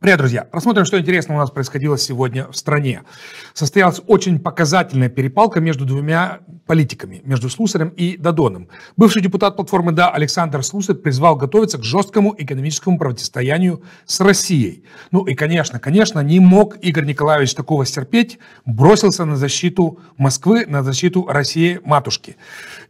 Привет, друзья! Рассмотрим, что интересно у нас происходило сегодня в стране. Состоялась очень показательная перепалка между двумя политиками, между Слусарем и Дадоном. Бывший депутат платформы «Да» Александр Слусарь призвал готовиться к жесткому экономическому противостоянию с Россией. Ну и, конечно, конечно, не мог Игорь Николаевич такого стерпеть, бросился на защиту Москвы, на защиту России-матушки.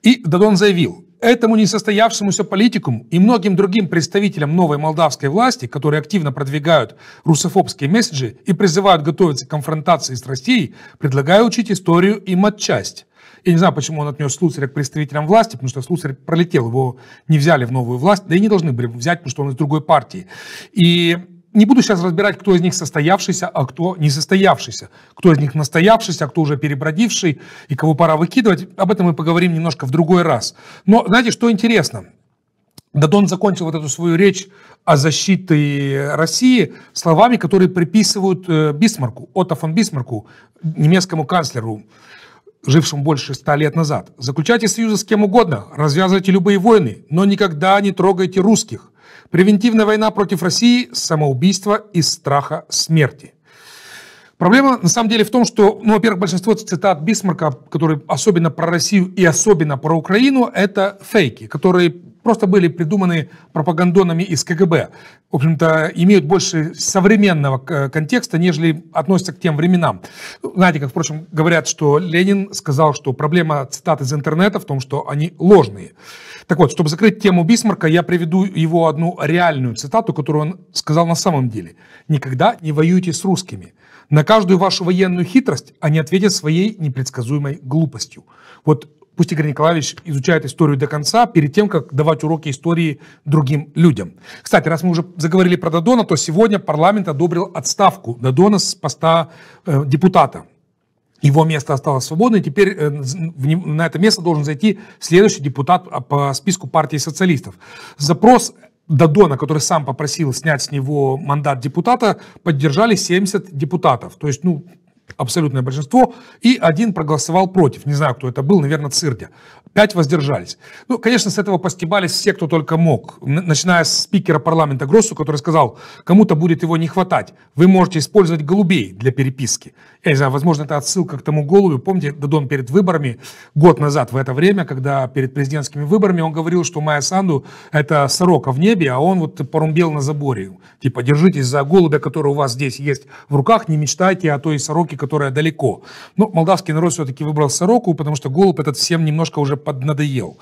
И Дадон заявил, этому несостоявшемуся политикуму и многим другим представителям новой молдавской власти, которые активно продвигают русофобские месседжи и призывают готовиться к конфронтации с Россией, предлагаю учить историю и матчасть. Я не знаю, почему он отнес Слуцаря к представителям власти, потому что Слуцарь пролетел, его не взяли в новую власть, да и не должны были взять, потому что он из другой партии. И не буду сейчас разбирать, кто из них состоявшийся, а кто не состоявшийся. Кто из них настоявшийся, а кто уже перебродивший, и кого пора выкидывать. Об этом мы поговорим немножко в другой раз. Но знаете, что интересно? Дадон закончил вот эту свою речь о защите России словами, которые приписывают э, Бисмарку, Отто фон Бисмарку, немецкому канцлеру, жившему больше ста лет назад. «Заключайте союзы с кем угодно, развязывайте любые войны, но никогда не трогайте русских. Превентивная война против России – самоубийство из страха смерти. Проблема на самом деле в том, что, ну, во-первых, большинство цитат Бисмарка, которые особенно про Россию и особенно про Украину, это фейки, которые просто были придуманы пропагандонами из КГБ, в общем-то, имеют больше современного э, контекста, нежели относятся к тем временам. Знаете, как, впрочем, говорят, что Ленин сказал, что проблема цитат из интернета в том, что они ложные. Так вот, чтобы закрыть тему Бисмарка, я приведу его одну реальную цитату, которую он сказал на самом деле. «Никогда не воюйте с русскими. На каждую вашу военную хитрость они ответят своей непредсказуемой глупостью». Вот пусть Игорь Николаевич изучает историю до конца, перед тем, как давать уроки истории другим людям. Кстати, раз мы уже заговорили про Дадона, то сегодня парламент одобрил отставку Дадона с поста э, депутата. Его место осталось свободным, теперь э, на это место должен зайти следующий депутат а, по списку партии социалистов. Запрос Дадона, который сам попросил снять с него мандат депутата, поддержали 70 депутатов. То есть, ну, абсолютное большинство, и один проголосовал против. Не знаю, кто это был, наверное, Цирдя. Пять воздержались. Ну, конечно, с этого постебались все, кто только мог. Начиная с спикера парламента Гроссу, который сказал, кому-то будет его не хватать. Вы можете использовать голубей для переписки. Я не знаю, возможно, это отсылка к тому голубю. Помните, Дадон перед выборами, год назад в это время, когда перед президентскими выборами, он говорил, что Майя Санду – это сорока в небе, а он вот порумбел на заборе. Типа, держитесь за голубя, который у вас здесь есть в руках, не мечтайте о той сороке, которая далеко. Но ну, молдавский народ все-таки выбрал сороку, потому что голубь этот всем немножко уже поднадоел.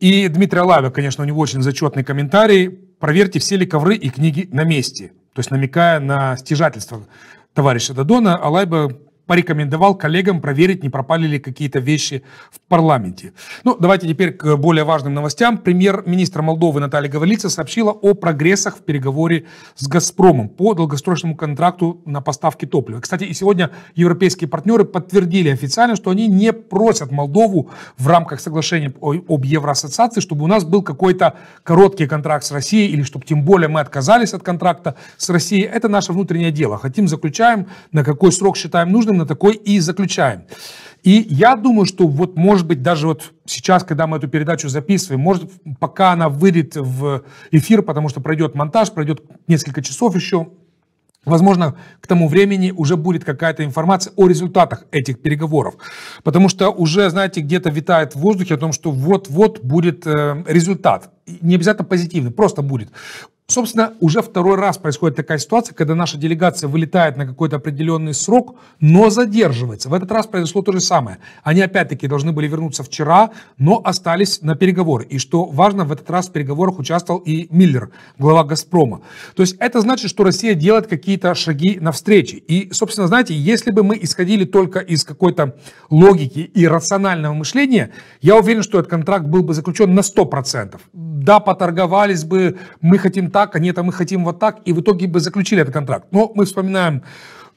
И Дмитрий Алавик, конечно, у него очень зачетный комментарий. Проверьте, все ли ковры и книги на месте. То есть намекая на стяжательство товарища Дадона, Алайба порекомендовал коллегам проверить, не пропали ли какие-то вещи в парламенте. Ну, давайте теперь к более важным новостям. Премьер-министр Молдовы Наталья Гаврилица сообщила о прогрессах в переговоре с «Газпромом» по долгосрочному контракту на поставки топлива. Кстати, и сегодня европейские партнеры подтвердили официально, что они не просят Молдову в рамках соглашения об Евроассоциации, чтобы у нас был какой-то короткий контракт с Россией или чтобы тем более мы отказались от контракта с Россией. Это наше внутреннее дело. Хотим, заключаем, на какой срок считаем нужным, выходом на такой и заключаем. И я думаю, что вот, может быть, даже вот сейчас, когда мы эту передачу записываем, может, пока она выйдет в эфир, потому что пройдет монтаж, пройдет несколько часов еще, Возможно, к тому времени уже будет какая-то информация о результатах этих переговоров. Потому что уже, знаете, где-то витает в воздухе о том, что вот-вот будет э, результат. Не обязательно позитивный, просто будет. Собственно, уже второй раз происходит такая ситуация, когда наша делегация вылетает на какой-то определенный срок, но задерживается. В этот раз произошло то же самое. Они опять-таки должны были вернуться вчера, но остались на переговоры. И что важно, в этот раз в переговорах участвовал и Миллер, глава «Газпрома». То есть это значит, что Россия делает какие-то шаги навстречу. И, собственно, знаете, если бы мы исходили только из какой-то логики и рационального мышления, я уверен, что этот контракт был бы заключен на 100%. Да, поторговались бы, мы хотим так, а нет, а мы хотим вот так, и в итоге бы заключили этот контракт. Но мы вспоминаем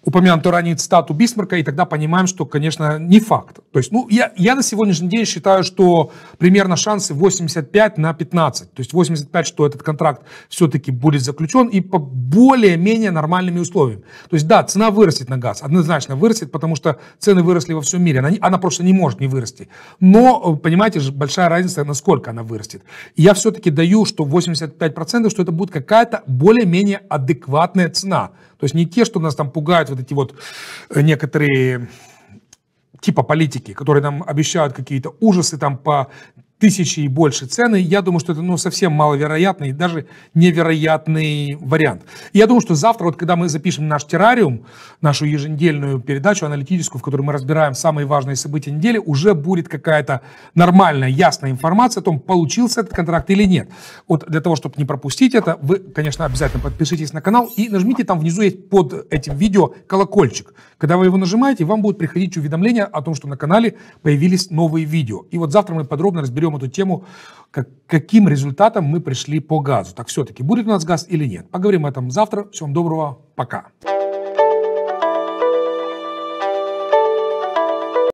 упомянутую ранее цитату Бисмарка, и тогда понимаем, что, конечно, не факт. То есть, ну, я, я на сегодняшний день считаю, что примерно шансы 85 на 15. То есть 85, что этот контракт все-таки будет заключен и по более-менее нормальными условиями. То есть, да, цена вырастет на газ, однозначно вырастет, потому что цены выросли во всем мире. Она, она просто не может не вырасти. Но, э, понимаете, же большая разница, насколько она вырастет. И я все-таки даю, что 85%, что это будет какая-то более-менее адекватная цена. То есть не те, что нас там пугают вот эти вот э, некоторые э, типа политики, которые нам обещают какие-то ужасы там по тысячи и больше цены, я думаю, что это ну, совсем маловероятный даже невероятный вариант. я думаю, что завтра, вот, когда мы запишем наш террариум, нашу еженедельную передачу аналитическую, в которой мы разбираем самые важные события недели, уже будет какая-то нормальная, ясная информация о том, получился этот контракт или нет. Вот для того, чтобы не пропустить это, вы, конечно, обязательно подпишитесь на канал и нажмите там внизу есть под этим видео колокольчик. Когда вы его нажимаете, вам будут приходить уведомления о том, что на канале появились новые видео. И вот завтра мы подробно разберем разберем эту тему, как, каким результатом мы пришли по газу. Так все-таки будет у нас газ или нет? Поговорим об этом завтра. Всем доброго, пока.